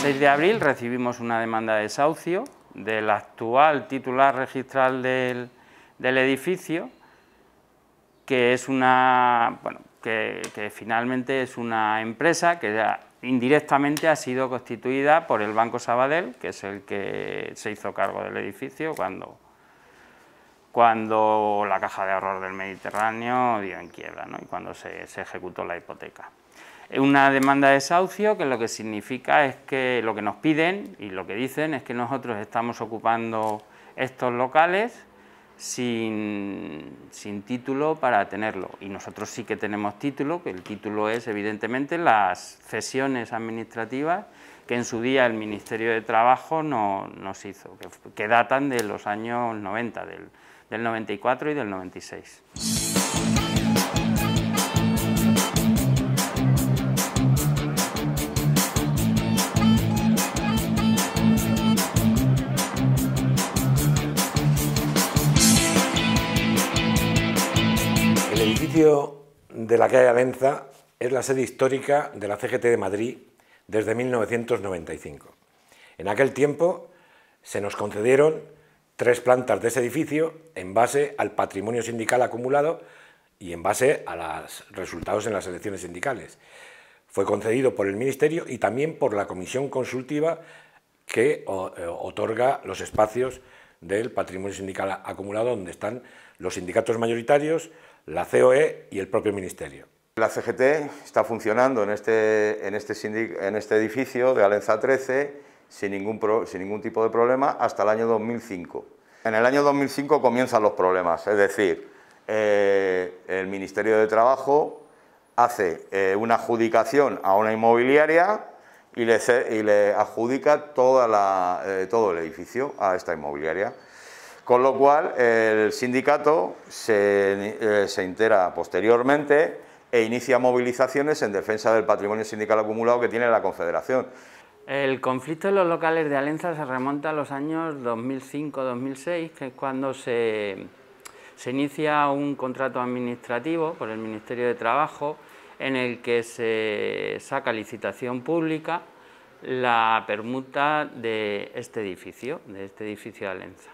6 de abril recibimos una demanda de desahucio del actual titular registral del, edificio, que es una, que, finalmente es una empresa que indirectamente ha sido constituida por el Banco Sabadell, que es el que se hizo cargo del edificio cuando, cuando la Caja de Ahorros del Mediterráneo dio en quiebra y cuando se ejecutó la hipoteca una demanda de desahucio que lo que significa es que lo que nos piden y lo que dicen es que nosotros estamos ocupando estos locales sin, título para tenerlo. Y nosotros sí que tenemos título, que el título es evidentemente las cesiones administrativas que en su día el Ministerio de Trabajo nos hizo, que, datan de los años 90, del 94 y del 96. edificio de la calle Alenza es la sede histórica de la CGT de Madrid desde 1995. En aquel tiempo se nos concedieron tres plantas de ese edificio en base al patrimonio sindical acumulado y en base a los resultados en las elecciones sindicales. Fue concedido por el Ministerio y también por la Comisión Consultiva que eh, otorga los espacios del patrimonio sindical acumulado donde están los sindicatos mayoritarios, la COE y el propio Ministerio. La CGT está funcionando este, este en este, edificio de Alenza 13 sin ningún, tipo de problema hasta el año 2005. En el año 2005 comienzan los problemas, es decir, eh, el Ministerio de Trabajo hace eh, una adjudicación a una inmobiliaria y le, adjudica eh, todo el edificio a esta inmobiliaria. Con lo cual, el sindicato eh, se, entera posteriormente e inicia movilizaciones en defensa del patrimonio sindical acumulado que tiene la Confederación. El conflicto en los locales de Alenza se remonta a los años 2005-2006, que es cuando se, se, inicia un contrato administrativo por el Ministerio de Trabajo en el que se saca licitación pública la permuta de este edificio, de este edificio de Alenza.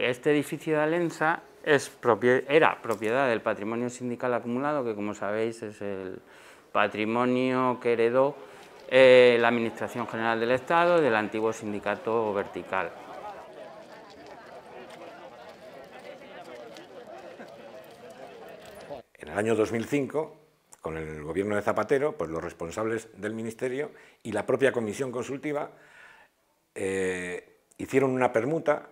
Este edificio de Alenza era propiedad del patrimonio sindical acumulado, que como sabéis es el patrimonio que heredó eh, la Administración General del Estado del antiguo sindicato vertical. En el año 2005 con el gobierno de Zapatero, pues los responsables del ministerio y la propia comisión consultiva eh, hicieron una permuta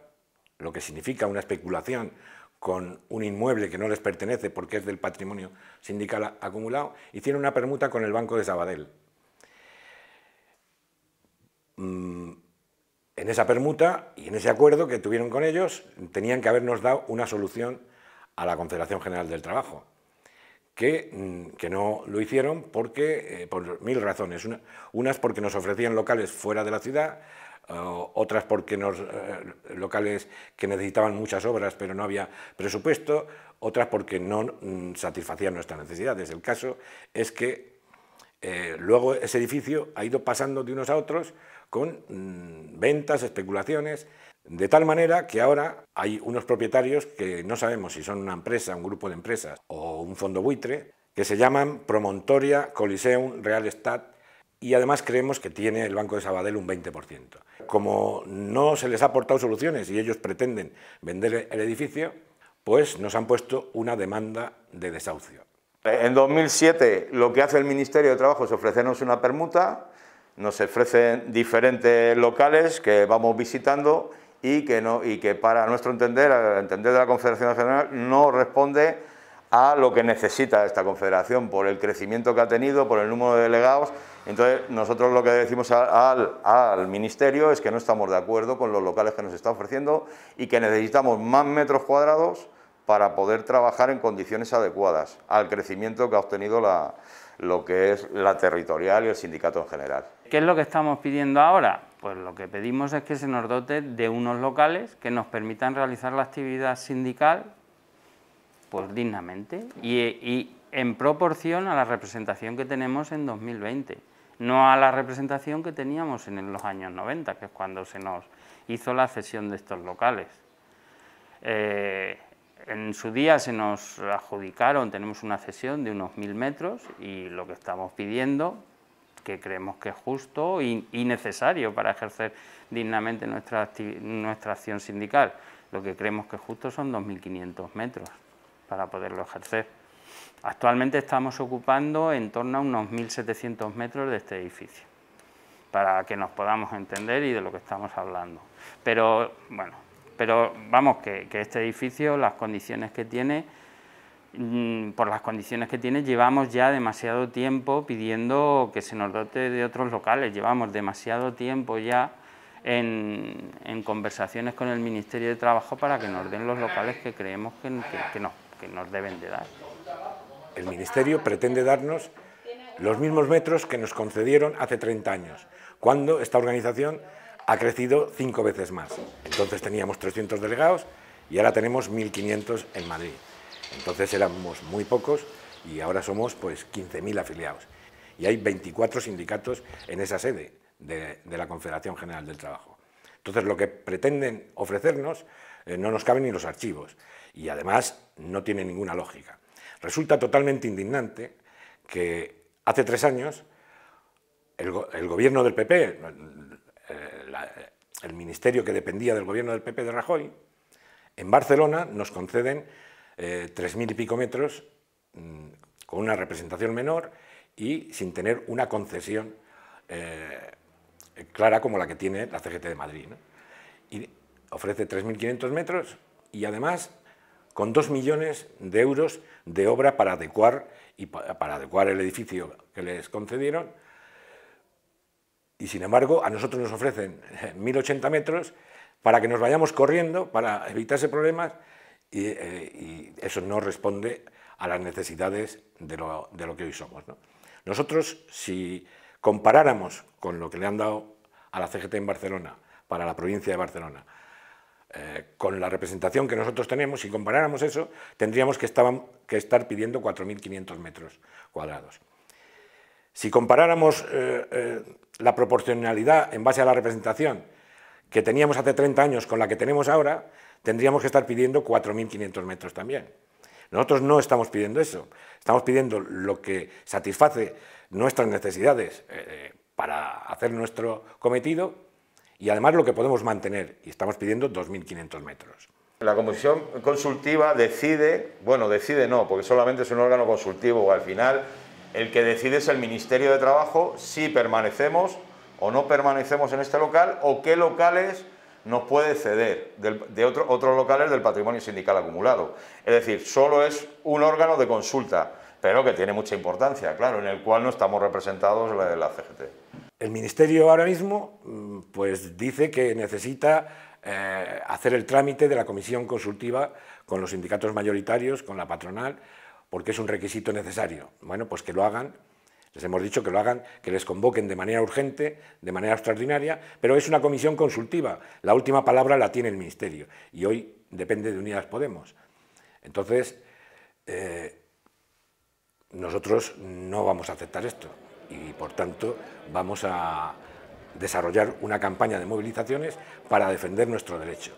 lo que significa una especulación con un inmueble que no les pertenece porque es del patrimonio sindical acumulado, hicieron una permuta con el Banco de Sabadell. Mm, en esa permuta y en ese acuerdo que tuvieron con ellos, tenían que habernos dado una solución a la Confederación General del Trabajo, que, mm, que no lo hicieron porque, eh, por mil razones. unas porque nos ofrecían locales fuera de la ciudad, eh, otras porque nos, eh, locales que necesitaban muchas obras pero no había presupuesto, otras porque no mm, satisfacían nuestras necesidades. El caso es que eh, luego ese edificio ha ido pasando de unos a otros con mm, ventas, especulaciones, de tal manera que ahora hay unos propietarios que no sabemos si son una empresa, un grupo de empresas o un fondo buitre, que se llaman Promontoria Coliseum Real Estate y además creemos que tiene el Banco de Sabadell un 20%. Como no se les ha aportado soluciones y ellos pretenden vender el edificio, pues nos han puesto una demanda de desahucio. En 2007 lo que hace el Ministerio de Trabajo es ofrecernos una permuta, nos ofrecen diferentes locales que vamos visitando y que, no, y que para nuestro entender, al entender de la Confederación Nacional, no responde a lo que necesita esta confederación por el crecimiento que ha tenido, por el número de delegados. Entonces, nosotros lo que decimos al, Ministerio es que no estamos de acuerdo con los locales que nos está ofreciendo y que necesitamos más metros cuadrados para poder trabajar en condiciones adecuadas al crecimiento que ha obtenido la, lo que es la territorial y el sindicato en general. ¿Qué es lo que estamos pidiendo ahora? Pues lo que pedimos es que se nos dote de unos locales que nos permitan realizar la actividad sindical pues dignamente y, en proporción a la representación que tenemos en 2020, no a la representación que teníamos en los años 90, que es cuando se nos hizo la cesión de estos locales. Eh, en su día se nos adjudicaron, tenemos una cesión de unos mil metros y lo que estamos pidiendo, que creemos que es justo y, necesario para ejercer dignamente nuestra, nuestra acción sindical, lo que creemos que es justo son 2.500 metros para poderlo ejercer. Actualmente estamos ocupando en torno a unos 1.700 metros de este edificio, para que nos podamos entender y de lo que estamos hablando. Pero, bueno, pero vamos, que, este edificio, las condiciones que tiene, mm, por las condiciones que tiene, llevamos ya demasiado tiempo pidiendo que se nos dote de otros locales, llevamos demasiado tiempo ya en, conversaciones con el Ministerio de Trabajo para que nos den los locales que creemos que, no que nos deben de dar. El Ministerio pretende darnos los mismos metros que nos concedieron hace 30 años, cuando esta organización ha crecido cinco veces más. Entonces teníamos 300 delegados y ahora tenemos 1.500 en Madrid. Entonces éramos muy pocos y ahora somos pues 15.000 afiliados. Y hay 24 sindicatos en esa sede de, de la Confederación General del Trabajo. Entonces lo que pretenden ofrecernos eh, no nos caben ni los archivos y además no tiene ninguna lógica. Resulta totalmente indignante que hace tres años el, gobierno del PP, el, ministerio que dependía del gobierno del PP de Rajoy, en Barcelona nos conceden eh, tres mil y pico metros mm, con una representación menor y sin tener una concesión eh, clara como la que tiene la CGT de Madrid ofrece 3.500 metros y además con 2 millones de euros de obra para adecuar, y para adecuar el edificio que les concedieron. Y sin embargo, a nosotros nos ofrecen 1.080 metros para que nos vayamos corriendo, para evitarse problemas, y, eh, y eso no responde a las necesidades de lo, que hoy somos. Nosotros, si comparáramos con lo que le han dado a la CGT en Barcelona, para la provincia de Barcelona, eh, con la representación que nosotros tenemos, si comparáramos eso, tendríamos que, estaban, que estar pidiendo 4.500 metros cuadrados. Si comparáramos eh, eh, la proporcionalidad en base a la representación que teníamos hace 30 años con la que tenemos ahora, tendríamos que estar pidiendo 4.500 metros también. Nosotros no estamos pidiendo eso, estamos pidiendo lo que satisface nuestras necesidades para hacer nuestro cometido y además lo que podemos mantener, y estamos pidiendo 2.500 metros. La comisión consultiva decide, bueno, decide no, porque solamente es un órgano consultivo, al final el que decide es el Ministerio de Trabajo si permanecemos o no permanecemos en este local o qué locales nos puede ceder de otros locales del patrimonio sindical acumulado. Es decir, solo es un órgano de consulta, pero que tiene mucha importancia, claro, en el cual no estamos representados la, la CGT el Ministerio ahora mismo mm, pues, dice que necesita eh, hacer el trámite de la comisión consultiva con los sindicatos mayoritarios, con la patronal, porque es un requisito necesario. Bueno, pues que lo hagan. Les hemos dicho que lo hagan, que les convoquen de manera urgente, de manera extraordinaria, pero es una comisión consultiva. La última palabra la tiene el Ministerio y hoy depende de Unidas Podemos. Entonces, eh, nosotros no vamos a aceptar esto y por tanto vamos a desarrollar una campaña de movilizaciones para defender nuestro derecho.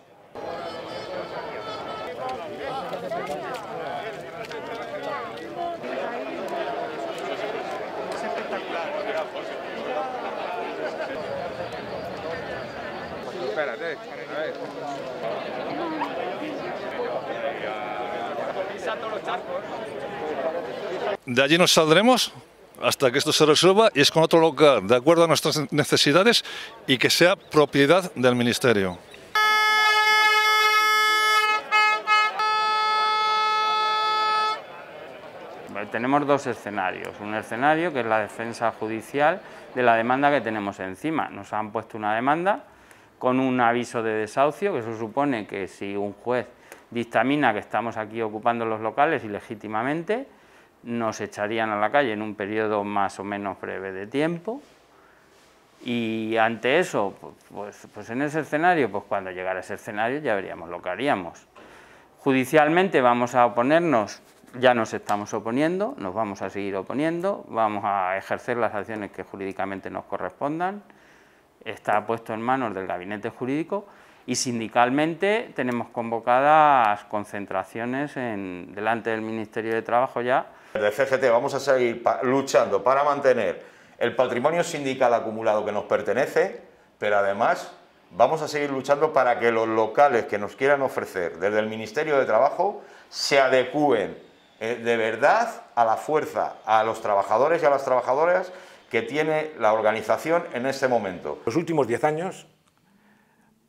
¿De allí nos saldremos? hasta que esto se resuelva y es con otro local... de acuerdo a nuestras necesidades y que sea propiedad del Ministerio. tenemos dos escenarios. Un escenario que es la defensa judicial de la demanda que tenemos encima. Nos han puesto una demanda con un aviso de desahucio, que eso supone que si un juez dictamina que estamos aquí ocupando los locales ilegítimamente, nos echarían a la calle en un periodo más o menos breve de tiempo. Y ante eso, pues, pues, en ese escenario, pues cuando llegara ese escenario ya veríamos lo que haríamos. Judicialmente vamos a oponernos, ya nos estamos oponiendo, nos vamos a seguir oponiendo, vamos a ejercer las acciones que jurídicamente nos correspondan. Está puesto en manos del gabinete jurídico y sindicalmente tenemos convocadas concentraciones en, delante del Ministerio de Trabajo ya. Desde CGT vamos a seguir luchando para mantener el patrimonio sindical acumulado que nos pertenece, pero además vamos a seguir luchando para que los locales que nos quieran ofrecer desde el Ministerio de Trabajo se adecúen eh, de verdad a la fuerza, a los trabajadores y a las trabajadoras que tiene la organización en este momento. Los últimos 10 años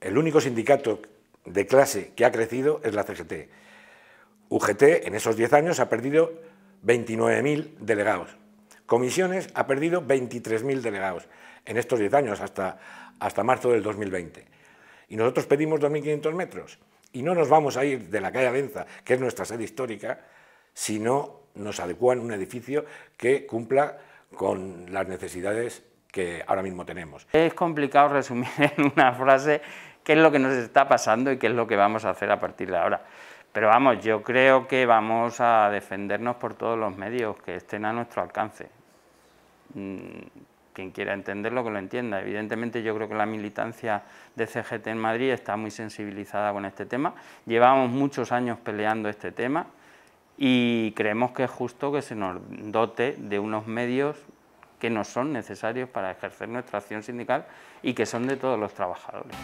el único sindicato de clase que ha crecido es la CGT. UGT en esos 10 años ha perdido 29.000 delegados. Comisiones ha perdido 23.000 delegados en estos 10 años hasta, hasta marzo del 2020. Y nosotros pedimos 2.500 metros. Y no nos vamos a ir de la calle Alenza, que es nuestra sede histórica, si no nos adecuan un edificio que cumpla con las necesidades que ahora mismo tenemos. Es complicado resumir en una frase qué es lo que nos está pasando y qué es lo que vamos a hacer a partir de ahora. Pero vamos, yo creo que vamos a defendernos por todos los medios que estén a nuestro alcance. Mm, quien quiera entenderlo, que lo entienda. Evidentemente yo creo que la militancia de CGT en Madrid está muy sensibilizada con este tema. Llevamos muchos años peleando este tema y creemos que es justo que se nos dote de unos medios que nos son necesarios para ejercer nuestra acción sindical y que son de todos los trabajadores.